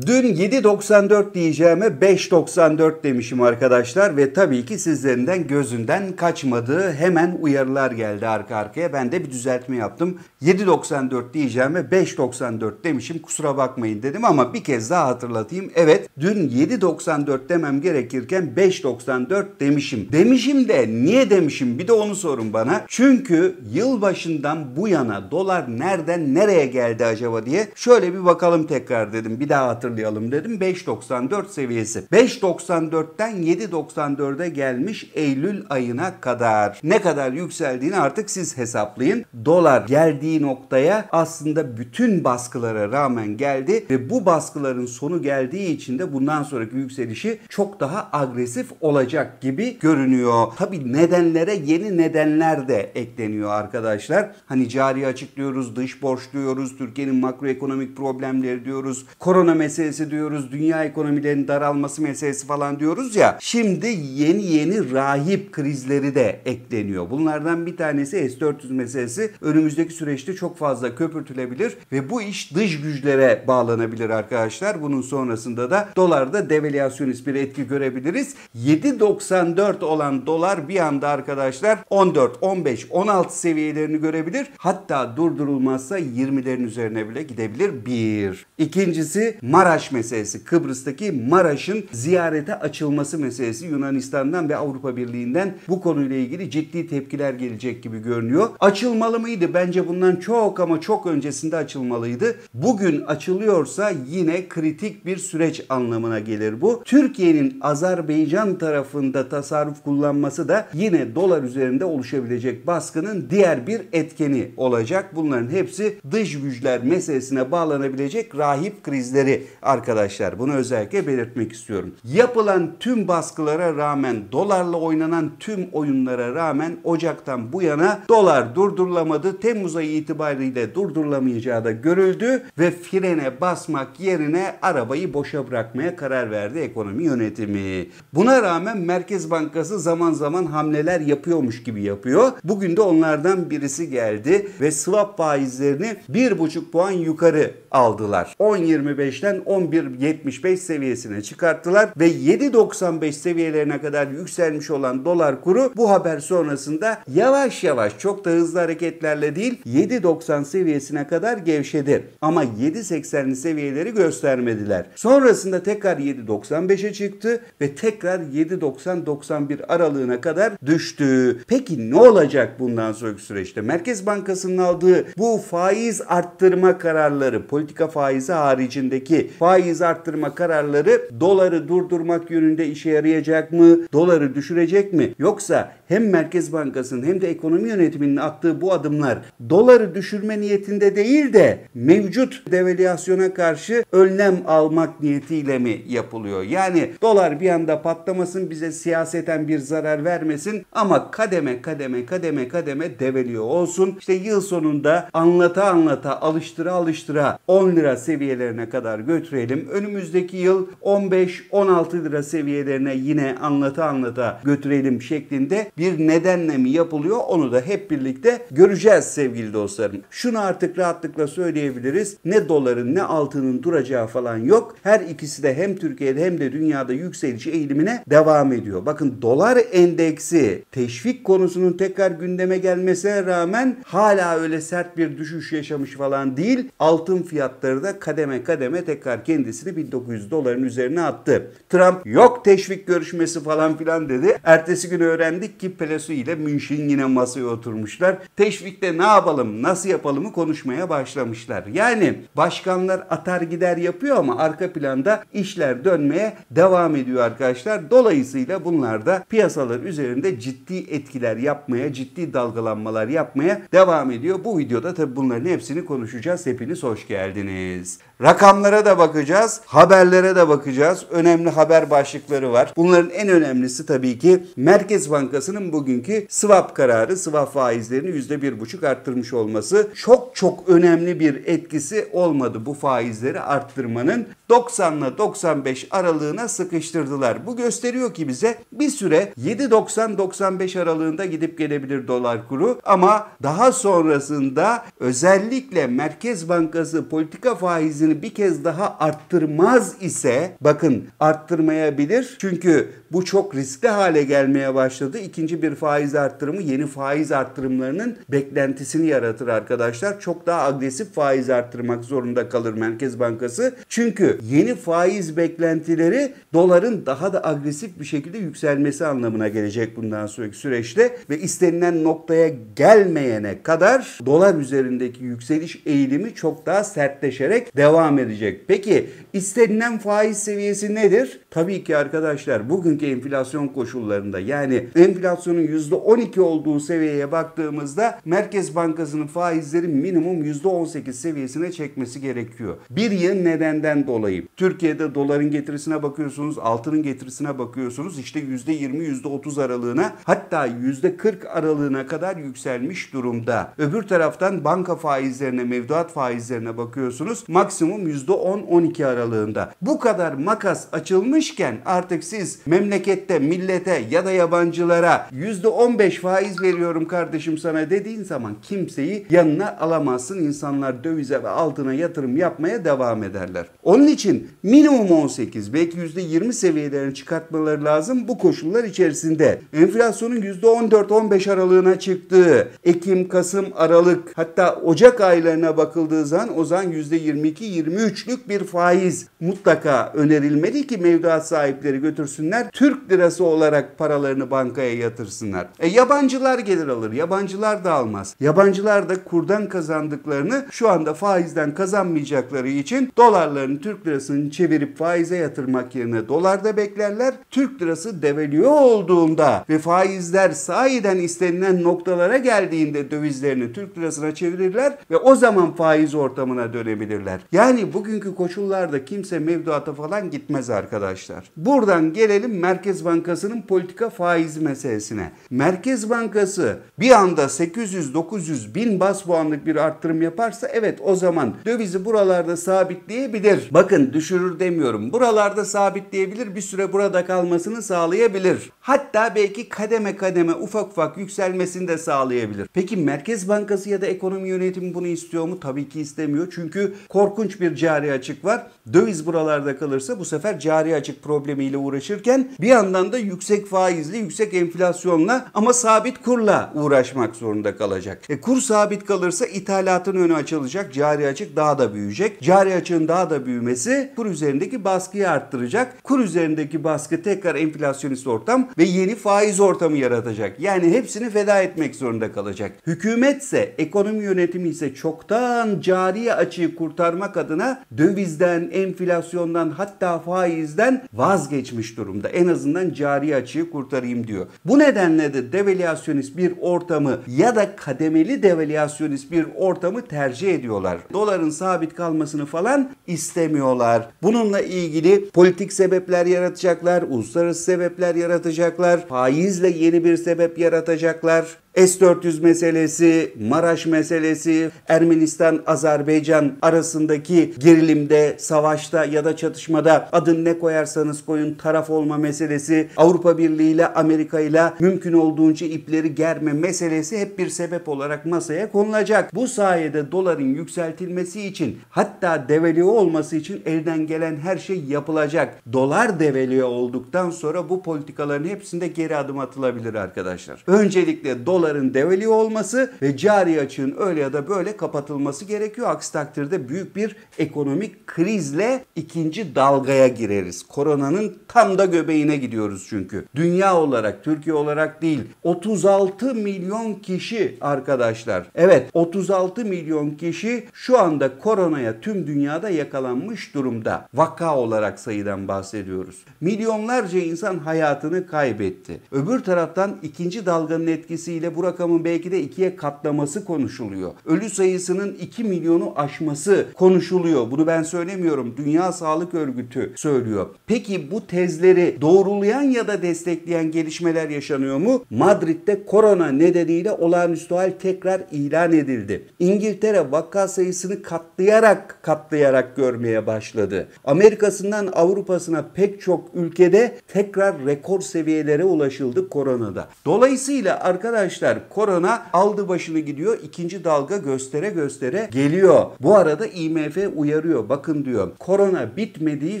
Dün 7.94 diyeceğime 5.94 demişim arkadaşlar ve tabii ki sizlerinden gözünden kaçmadığı hemen uyarılar geldi arka arkaya. Ben de bir düzeltme yaptım. 7.94 diyeceğime 5.94 demişim kusura bakmayın dedim ama bir kez daha hatırlatayım. Evet dün 7.94 demem gerekirken 5.94 demişim. Demişim de niye demişim bir de onu sorun bana. Çünkü yılbaşından bu yana dolar nereden nereye geldi acaba diye şöyle bir bakalım tekrar dedim bir daha hatırlatayım hatırlayalım dedim. 5.94 seviyesi. 5.94'ten 7.94'e gelmiş Eylül ayına kadar. Ne kadar yükseldiğini artık siz hesaplayın. Dolar geldiği noktaya aslında bütün baskılara rağmen geldi ve bu baskıların sonu geldiği için de bundan sonraki yükselişi çok daha agresif olacak gibi görünüyor. Tabi nedenlere yeni nedenler de ekleniyor arkadaşlar. Hani cari açık diyoruz, dış borç diyoruz, Türkiye'nin makroekonomik problemleri diyoruz, korona meselesi meselesi diyoruz, dünya ekonomilerinin daralması meselesi falan diyoruz ya. Şimdi yeni yeni rahip krizleri de ekleniyor. Bunlardan bir tanesi S-400 meselesi. Önümüzdeki süreçte çok fazla köpürtülebilir ve bu iş dış güçlere bağlanabilir arkadaşlar. Bunun sonrasında da dolarda devalüasyonist bir etki görebiliriz. 7.94 olan dolar bir anda arkadaşlar 14, 15, 16 seviyelerini görebilir. Hatta durdurulmazsa 20'lerin üzerine bile gidebilir. Bir. İkincisi Mart Maraş meselesi, Kıbrıs'taki Maraş'ın ziyarete açılması meselesi Yunanistan'dan ve Avrupa Birliği'nden bu konuyla ilgili ciddi tepkiler gelecek gibi görünüyor. Açılmalı mıydı? Bence bundan çok ama çok öncesinde açılmalıydı. Bugün açılıyorsa yine kritik bir süreç anlamına gelir bu. Türkiye'nin Azerbaycan tarafında tasarruf kullanması da yine dolar üzerinde oluşabilecek baskının diğer bir etkeni olacak. Bunların hepsi dış güçler meselesine bağlanabilecek rahip krizleri arkadaşlar. Bunu özellikle belirtmek istiyorum. Yapılan tüm baskılara rağmen, dolarla oynanan tüm oyunlara rağmen Ocak'tan bu yana dolar durdurulamadı. Temmuz ayı itibariyle durdurulamayacağı da görüldü ve frene basmak yerine arabayı boşa bırakmaya karar verdi ekonomi yönetimi. Buna rağmen Merkez Bankası zaman zaman hamleler yapıyormuş gibi yapıyor. Bugün de onlardan birisi geldi ve swap faizlerini 1,5 puan yukarı aldılar. 10.25'ten 11.75 seviyesine çıkarttılar ve 7.95 seviyelerine kadar yükselmiş olan dolar kuru bu haber sonrasında yavaş yavaş çok da hızlı hareketlerle değil 7.90 seviyesine kadar gevşedi. Ama 7.80'li seviyeleri göstermediler. Sonrasında tekrar 7.95'e çıktı ve tekrar 7.90-91 aralığına kadar düştü. Peki ne olacak bundan sonraki süreçte? Merkez Bankası'nın aldığı bu faiz arttırma kararları politika faizi haricindeki faiz arttırma kararları doları durdurmak yönünde işe yarayacak mı? Doları düşürecek mi? Yoksa hem Merkez Bankası'nın hem de ekonomi yönetiminin attığı bu adımlar doları düşürme niyetinde değil de mevcut devalüasyona karşı önlem almak niyetiyle mi yapılıyor? Yani dolar bir anda patlamasın bize siyaseten bir zarar vermesin ama kademe kademe kademe kademe develiyor olsun. İşte yıl sonunda anlata anlata alıştıra alıştıra 10 lira seviyelerine kadar götürelim. Önümüzdeki yıl 15-16 lira seviyelerine yine anlata anlata götürelim şeklinde bir bir nedenle mi yapılıyor onu da hep birlikte göreceğiz sevgili dostlarım. Şunu artık rahatlıkla söyleyebiliriz. Ne doların ne altının duracağı falan yok. Her ikisi de hem Türkiye'de hem de dünyada yükseliş eğilimine devam ediyor. Bakın dolar endeksi teşvik konusunun tekrar gündeme gelmesine rağmen hala öyle sert bir düşüş yaşamış falan değil. Altın fiyatları da kademe kademe tekrar kendisini 1900 doların üzerine attı. Trump yok teşvik görüşmesi falan filan dedi. Ertesi gün öğrendik ki eski Pelesu ile Münş'ün yine masaya oturmuşlar. Teşvikte ne yapalım, nasıl yapalımı konuşmaya başlamışlar. Yani başkanlar atar gider yapıyor ama arka planda işler dönmeye devam ediyor arkadaşlar. Dolayısıyla bunlar da piyasalar üzerinde ciddi etkiler yapmaya, ciddi dalgalanmalar yapmaya devam ediyor. Bu videoda tabi bunların hepsini konuşacağız. Hepiniz hoş geldiniz. Rakamlara da bakacağız, haberlere de bakacağız. Önemli haber başlıkları var. Bunların en önemlisi tabii ki Merkez Bankası'nın bugünkü swap kararı, swap faizlerini %1,5 arttırmış olması. Çok çok önemli bir etkisi olmadı bu faizleri arttırmanın. 90 ile 95 aralığına sıkıştırdılar. Bu gösteriyor ki bize bir süre 7.90-95 aralığında gidip gelebilir dolar kuru ama daha sonrasında özellikle Merkez Bankası politika faizini sayısını bir kez daha arttırmaz ise bakın arttırmayabilir. Çünkü bu çok riskli hale gelmeye başladı. İkinci bir faiz arttırımı yeni faiz arttırımlarının beklentisini yaratır arkadaşlar. Çok daha agresif faiz arttırmak zorunda kalır Merkez Bankası. Çünkü yeni faiz beklentileri doların daha da agresif bir şekilde yükselmesi anlamına gelecek bundan sonraki süreçte ve istenilen noktaya gelmeyene kadar dolar üzerindeki yükseliş eğilimi çok daha sertleşerek devam devam edecek. Peki istenilen faiz seviyesi nedir? Tabii ki arkadaşlar bugünkü enflasyon koşullarında yani enflasyonun %12 olduğu seviyeye baktığımızda Merkez Bankası'nın faizleri minimum %18 seviyesine çekmesi gerekiyor. Bir yıl nedenden dolayı. Türkiye'de doların getirisine bakıyorsunuz, altının getirisine bakıyorsunuz. İşte %20, %30 aralığına hatta %40 aralığına kadar yükselmiş durumda. Öbür taraftan banka faizlerine, mevduat faizlerine bakıyorsunuz. Maksimum maksimum %10-12 aralığında. Bu kadar makas açılmışken artık siz memlekette, millete ya da yabancılara %15 faiz veriyorum kardeşim sana dediğin zaman kimseyi yanına alamazsın. İnsanlar dövize ve altına yatırım yapmaya devam ederler. Onun için minimum 18 belki %20 seviyelerini çıkartmaları lazım bu koşullar içerisinde. Enflasyonun %14-15 aralığına çıktığı Ekim, Kasım, Aralık hatta Ocak aylarına bakıldığı zaman o zaman %22 %23'lük bir faiz mutlaka önerilmeli ki mevduat sahipleri götürsünler. Türk lirası olarak paralarını bankaya yatırsınlar. E yabancılar gelir alır. Yabancılar da almaz. Yabancılar da kurdan kazandıklarını şu anda faizden kazanmayacakları için dolarlarını Türk lirasını çevirip faize yatırmak yerine dolarda beklerler. Türk lirası develiyor olduğunda ve faizler sahiden istenilen noktalara geldiğinde dövizlerini Türk lirasına çevirirler ve o zaman faiz ortamına dönebilirler. Yani yani bugünkü koşullarda kimse mevduata falan gitmez arkadaşlar. Buradan gelelim Merkez Bankası'nın politika faizi meselesine. Merkez Bankası bir anda 800-900 bin bas puanlık bir arttırım yaparsa evet o zaman dövizi buralarda sabitleyebilir. Bakın düşürür demiyorum. Buralarda sabitleyebilir bir süre burada kalmasını sağlayabilir. Hatta belki kademe kademe ufak ufak yükselmesini de sağlayabilir. Peki Merkez Bankası ya da ekonomi yönetimi bunu istiyor mu? Tabii ki istemiyor. Çünkü korkunç bir cari açık var. Döviz buralarda kalırsa bu sefer cari açık problemiyle uğraşırken bir yandan da yüksek faizli, yüksek enflasyonla ama sabit kurla uğraşmak zorunda kalacak. E, kur sabit kalırsa ithalatın önü açılacak, cari açık daha da büyüyecek. Cari açığın daha da büyümesi kur üzerindeki baskıyı arttıracak. Kur üzerindeki baskı tekrar enflasyonist ortam ve yeni faiz ortamı yaratacak. Yani hepsini feda etmek zorunda kalacak. Hükümetse, ekonomi yönetimi ise çoktan cari açığı kurtarmak adına adına dövizden, enflasyondan hatta faizden vazgeçmiş durumda. En azından cari açığı kurtarayım diyor. Bu nedenle de devalüasyonist bir ortamı ya da kademeli devalüasyonist bir ortamı tercih ediyorlar. Doların sabit kalmasını falan istemiyorlar. Bununla ilgili politik sebepler yaratacaklar, uluslararası sebepler yaratacaklar, faizle yeni bir sebep yaratacaklar. S-400 meselesi, Maraş meselesi, Ermenistan-Azerbaycan arasındaki gerilimde, savaşta ya da çatışmada adın ne koyarsanız koyun taraf olma meselesi, Avrupa Birliği ile Amerika ile mümkün olduğunca ipleri germe meselesi hep bir sebep olarak masaya konulacak. Bu sayede doların yükseltilmesi için hatta develiği olması için elden gelen her şey yapılacak. Dolar develiği olduktan sonra bu politikaların hepsinde geri adım atılabilir arkadaşlar. Öncelikle dolar buraların develi olması ve cari açığın öyle ya da böyle kapatılması gerekiyor. Aksi takdirde büyük bir ekonomik krizle ikinci dalgaya gireriz. Koronanın tam da göbeğine gidiyoruz çünkü. Dünya olarak, Türkiye olarak değil. 36 milyon kişi arkadaşlar. Evet, 36 milyon kişi şu anda koronaya tüm dünyada yakalanmış durumda. Vaka olarak sayıdan bahsediyoruz. Milyonlarca insan hayatını kaybetti. Öbür taraftan ikinci dalganın etkisiyle bu rakamın belki de ikiye katlaması konuşuluyor. Ölü sayısının 2 milyonu aşması konuşuluyor. Bunu ben söylemiyorum. Dünya Sağlık Örgütü söylüyor. Peki bu tezleri doğrulayan ya da destekleyen gelişmeler yaşanıyor mu? Madrid'de korona nedeniyle olağanüstü hal tekrar ilan edildi. İngiltere vaka sayısını katlayarak katlayarak görmeye başladı. Amerika'sından Avrupa'sına pek çok ülkede tekrar rekor seviyelere ulaşıldı koronada. Dolayısıyla arkadaşlar Arkadaşlar korona aldı başını gidiyor. ikinci dalga göstere göstere geliyor. Bu arada IMF uyarıyor. Bakın diyor korona bitmediği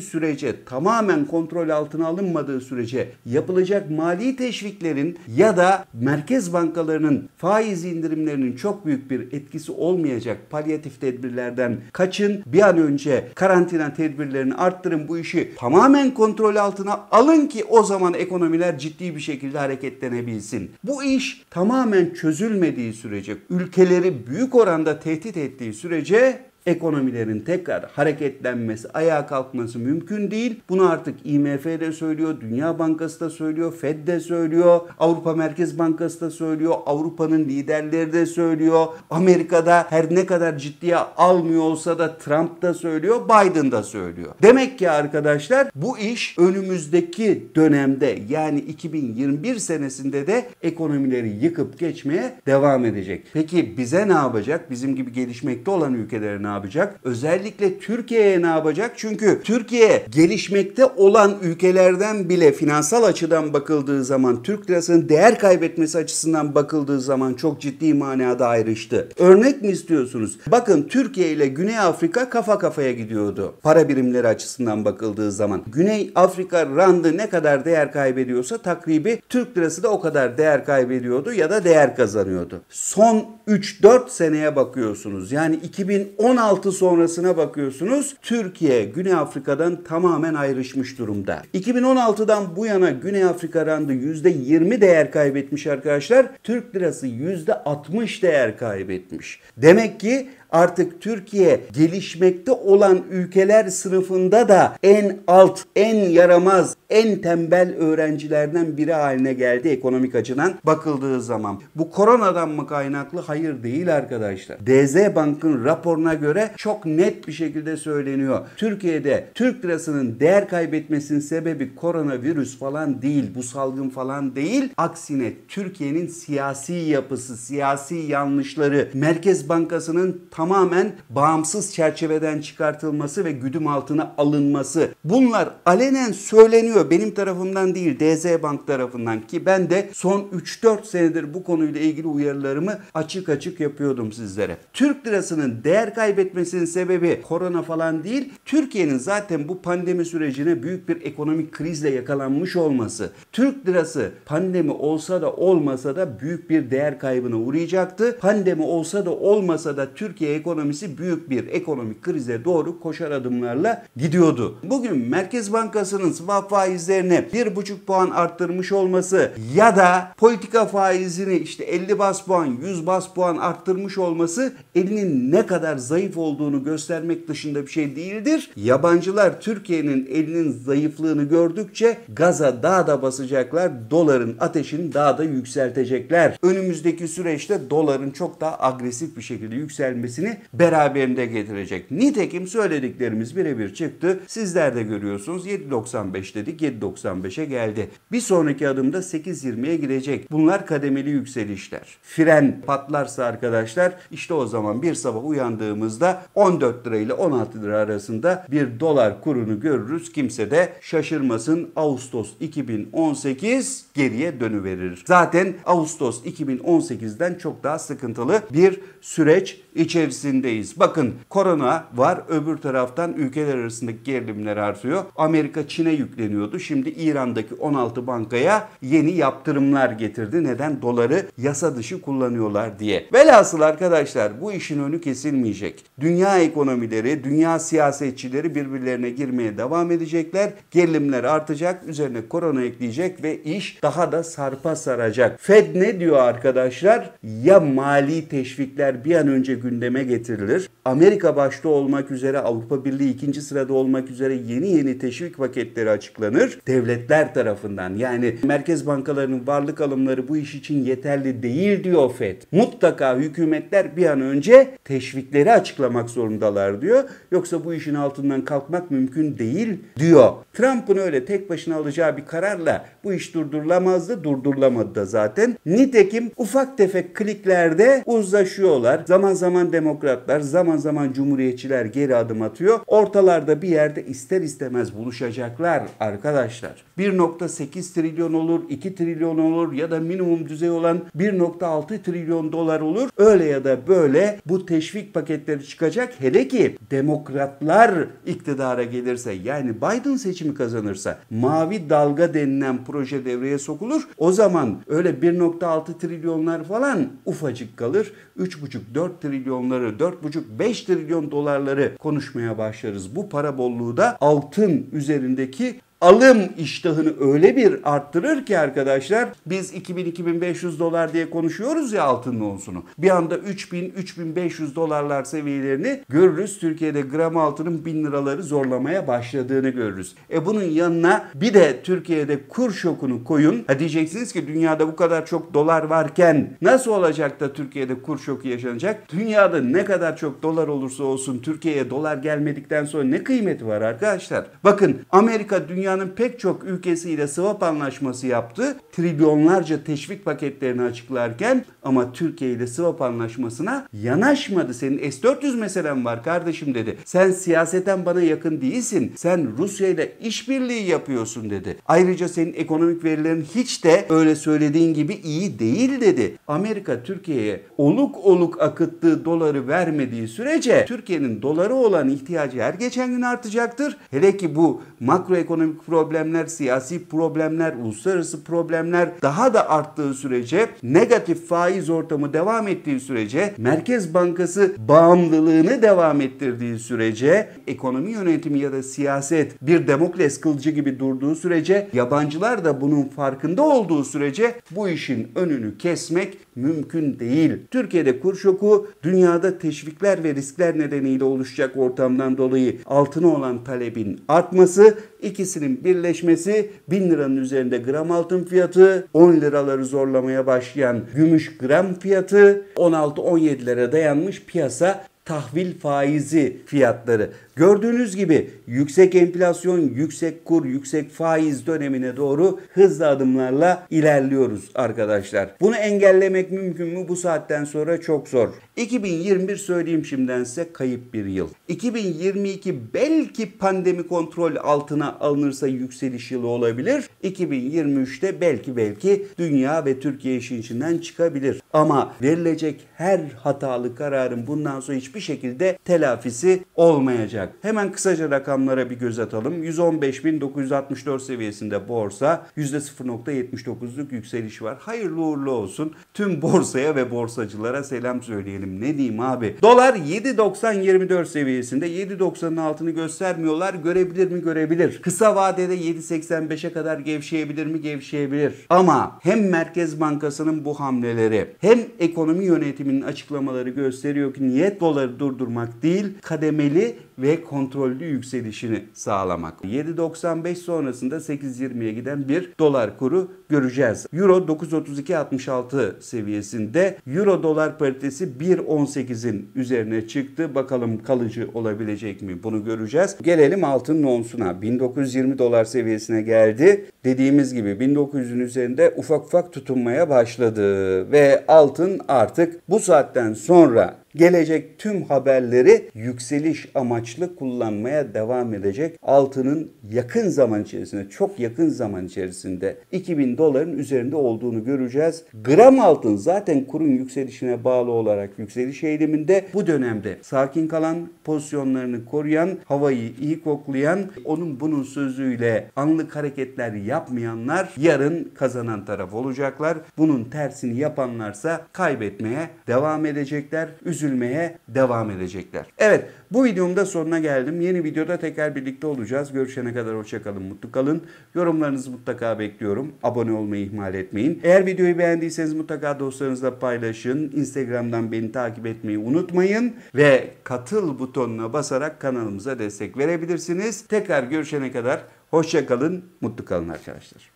sürece tamamen kontrol altına alınmadığı sürece yapılacak mali teşviklerin ya da merkez bankalarının faiz indirimlerinin çok büyük bir etkisi olmayacak palyatif tedbirlerden kaçın. Bir an önce karantina tedbirlerini arttırın bu işi tamamen kontrol altına alın ki o zaman ekonomiler ciddi bir şekilde hareketlenebilsin. Bu iş tamamen tamamen çözülmediği sürece, ülkeleri büyük oranda tehdit ettiği sürece ekonomilerin tekrar hareketlenmesi, ayağa kalkması mümkün değil. Bunu artık IMF de söylüyor, Dünya Bankası da söylüyor, Fed de söylüyor, Avrupa Merkez Bankası da söylüyor, Avrupa'nın liderleri de söylüyor. Amerika'da her ne kadar ciddiye almıyor olsa da Trump da söylüyor, Biden da söylüyor. Demek ki arkadaşlar bu iş önümüzdeki dönemde yani 2021 senesinde de ekonomileri yıkıp geçmeye devam edecek. Peki bize ne yapacak? Bizim gibi gelişmekte olan ülkelere ne yapacak? Özellikle Türkiye'ye ne yapacak? Çünkü Türkiye gelişmekte olan ülkelerden bile finansal açıdan bakıldığı zaman Türk lirasının değer kaybetmesi açısından bakıldığı zaman çok ciddi manada ayrıştı. Örnek mi istiyorsunuz? Bakın Türkiye ile Güney Afrika kafa kafaya gidiyordu. Para birimleri açısından bakıldığı zaman. Güney Afrika randı ne kadar değer kaybediyorsa takribi Türk lirası da o kadar değer kaybediyordu ya da değer kazanıyordu. Son 3-4 seneye bakıyorsunuz. Yani 2016 2006 sonrasına bakıyorsunuz. Türkiye Güney Afrika'dan tamamen ayrışmış durumda. 2016'dan bu yana Güney Afrika randı %20 değer kaybetmiş arkadaşlar. Türk lirası %60 değer kaybetmiş. Demek ki artık Türkiye gelişmekte olan ülkeler sınıfında da en alt, en yaramaz, en tembel öğrencilerden biri haline geldi ekonomik açıdan bakıldığı zaman. Bu koronadan mı kaynaklı? Hayır değil arkadaşlar. DZ Bank'ın raporuna göre çok net bir şekilde söyleniyor. Türkiye'de Türk lirasının değer kaybetmesinin sebebi koronavirüs falan değil, bu salgın falan değil. Aksine Türkiye'nin siyasi yapısı, siyasi yanlışları, Merkez Bankası'nın tam tamamen bağımsız çerçeveden çıkartılması ve güdüm altına alınması. Bunlar alenen söyleniyor benim tarafımdan değil DZ Bank tarafından ki ben de son 3-4 senedir bu konuyla ilgili uyarılarımı açık açık yapıyordum sizlere. Türk lirasının değer kaybetmesinin sebebi korona falan değil. Türkiye'nin zaten bu pandemi sürecine büyük bir ekonomik krizle yakalanmış olması. Türk lirası pandemi olsa da olmasa da büyük bir değer kaybına uğrayacaktı. Pandemi olsa da olmasa da Türkiye Türkiye ekonomisi büyük bir ekonomik krize doğru koşar adımlarla gidiyordu. Bugün Merkez Bankası'nın swap faizlerini 1,5 puan arttırmış olması ya da politika faizini işte 50 bas puan, 100 bas puan arttırmış olması elinin ne kadar zayıf olduğunu göstermek dışında bir şey değildir. Yabancılar Türkiye'nin elinin zayıflığını gördükçe gaza daha da basacaklar, doların ateşini daha da yükseltecekler. Önümüzdeki süreçte doların çok daha agresif bir şekilde yükselmesi meselesini beraberinde getirecek. Nitekim söylediklerimiz birebir çıktı. Sizler de görüyorsunuz 7.95 dedik 7.95'e geldi. Bir sonraki adımda 8.20'ye gidecek. Bunlar kademeli yükselişler. Fren patlarsa arkadaşlar işte o zaman bir sabah uyandığımızda 14 lira ile 16 lira arasında bir dolar kurunu görürüz. Kimse de şaşırmasın Ağustos 2018 geriye dönüverir. Zaten Ağustos 2018'den çok daha sıkıntılı bir süreç içerisinde içerisindeyiz. Bakın korona var öbür taraftan ülkeler arasındaki gerilimler artıyor. Amerika Çin'e yükleniyordu. Şimdi İran'daki 16 bankaya yeni yaptırımlar getirdi. Neden? Doları yasa dışı kullanıyorlar diye. Velhasıl arkadaşlar bu işin önü kesilmeyecek. Dünya ekonomileri, dünya siyasetçileri birbirlerine girmeye devam edecekler. Gerilimler artacak. Üzerine korona ekleyecek ve iş daha da sarpa saracak. Fed ne diyor arkadaşlar? Ya mali teşvikler bir an önce gündeme gündeme getirilir. Amerika başta olmak üzere Avrupa Birliği ikinci sırada olmak üzere yeni yeni teşvik paketleri açıklanır. Devletler tarafından yani merkez bankalarının varlık alımları bu iş için yeterli değil diyor FED. Mutlaka hükümetler bir an önce teşvikleri açıklamak zorundalar diyor. Yoksa bu işin altından kalkmak mümkün değil diyor. Trump'ın öyle tek başına alacağı bir kararla bu iş durdurulamazdı. Durdurulamadı da zaten. Nitekim ufak tefek kliklerde uzlaşıyorlar. Zaman zaman demokrasi demokratlar zaman zaman cumhuriyetçiler geri adım atıyor. Ortalarda bir yerde ister istemez buluşacaklar arkadaşlar. 1.8 trilyon olur, 2 trilyon olur ya da minimum düzey olan 1.6 trilyon dolar olur. Öyle ya da böyle bu teşvik paketleri çıkacak. Hele ki demokratlar iktidara gelirse yani Biden seçimi kazanırsa mavi dalga denilen proje devreye sokulur. O zaman öyle 1.6 trilyonlar falan ufacık kalır. 3.5-4 trilyonlar rakamları 4,5-5 trilyon dolarları konuşmaya başlarız. Bu para bolluğu da altın üzerindeki alım iştahını öyle bir arttırır ki arkadaşlar biz 2000-2500 dolar diye konuşuyoruz ya altının onsunu. Bir anda 3000-3500 dolarlar seviyelerini görürüz. Türkiye'de gram altının 1000 liraları zorlamaya başladığını görürüz. E bunun yanına bir de Türkiye'de kur şokunu koyun. Ha diyeceksiniz ki dünyada bu kadar çok dolar varken nasıl olacak da Türkiye'de kur şoku yaşanacak? Dünyada ne kadar çok dolar olursa olsun Türkiye'ye dolar gelmedikten sonra ne kıymeti var arkadaşlar? Bakın Amerika dünya dünyanın pek çok ülkesiyle swap anlaşması yaptı. Trilyonlarca teşvik paketlerini açıklarken ama Türkiye ile swap anlaşmasına yanaşmadı. Senin S-400 meselen var kardeşim dedi. Sen siyaseten bana yakın değilsin. Sen Rusya ile işbirliği yapıyorsun dedi. Ayrıca senin ekonomik verilerin hiç de öyle söylediğin gibi iyi değil dedi. Amerika Türkiye'ye oluk oluk akıttığı doları vermediği sürece Türkiye'nin doları olan ihtiyacı her geçen gün artacaktır. Hele ki bu makroekonomik ekonomik problemler, siyasi problemler, uluslararası problemler daha da arttığı sürece negatif faiz ortamı devam ettiği sürece Merkez Bankası bağımlılığını devam ettirdiği sürece ekonomi yönetimi ya da siyaset bir demokles kılıcı gibi durduğu sürece yabancılar da bunun farkında olduğu sürece bu işin önünü kesmek mümkün değil. Türkiye'de kur şoku dünyada teşvikler ve riskler nedeniyle oluşacak ortamdan dolayı altına olan talebin artması İkisinin birleşmesi 1000 liranın üzerinde gram altın fiyatı, 10 liraları zorlamaya başlayan gümüş gram fiyatı 16-17'lere dayanmış piyasa tahvil faizi fiyatları. Gördüğünüz gibi yüksek enflasyon, yüksek kur, yüksek faiz dönemine doğru hızlı adımlarla ilerliyoruz arkadaşlar. Bunu engellemek mümkün mü? Bu saatten sonra çok zor. 2021 söyleyeyim şimdiden size kayıp bir yıl. 2022 belki pandemi kontrol altına alınırsa yükseliş yılı olabilir. 2023'te belki belki dünya ve Türkiye işin içinden çıkabilir. Ama verilecek her hatalı kararın bundan sonra hiç hiçbir şekilde telafisi olmayacak. Hemen kısaca rakamlara bir göz atalım. 115.964 seviyesinde borsa %0.79'luk yükseliş var. Hayırlı uğurlu olsun. Tüm borsaya ve borsacılara selam söyleyelim. Ne diyeyim abi? Dolar 7.90-24 seviyesinde. 7.90'ın altını göstermiyorlar. Görebilir mi? Görebilir. Kısa vadede 7.85'e kadar gevşeyebilir mi? Gevşeyebilir. Ama hem Merkez Bankası'nın bu hamleleri hem ekonomi yönetiminin açıklamaları gösteriyor ki niyet doları bombaları durdurmak değil, kademeli ve kontrollü yükselişini sağlamak. 7.95 sonrasında 8.20'ye giden bir dolar kuru göreceğiz. Euro 9.32.66 seviyesinde. Euro dolar paritesi 1.18'in üzerine çıktı. Bakalım kalıcı olabilecek mi? Bunu göreceğiz. Gelelim altın onsuna. 1920 dolar seviyesine geldi. Dediğimiz gibi 1900'ün üzerinde ufak ufak tutunmaya başladı ve altın artık bu saatten sonra gelecek tüm haberleri yükseliş amaçlı amaçlı kullanmaya devam edecek. Altının yakın zaman içerisinde, çok yakın zaman içerisinde 2000 doların üzerinde olduğunu göreceğiz. Gram altın zaten kurun yükselişine bağlı olarak yükseliş eğiliminde. Bu dönemde sakin kalan, pozisyonlarını koruyan, havayı iyi koklayan, onun bunun sözüyle anlık hareketler yapmayanlar yarın kazanan taraf olacaklar. Bunun tersini yapanlarsa kaybetmeye devam edecekler, üzülmeye devam edecekler. Evet bu videomda sonuna geldim. Yeni videoda tekrar birlikte olacağız. Görüşene kadar hoşçakalın, mutlu kalın. Yorumlarınızı mutlaka bekliyorum. Abone olmayı ihmal etmeyin. Eğer videoyu beğendiyseniz mutlaka dostlarınızla paylaşın. Instagram'dan beni takip etmeyi unutmayın. Ve katıl butonuna basarak kanalımıza destek verebilirsiniz. Tekrar görüşene kadar hoşçakalın, mutlu kalın arkadaşlar.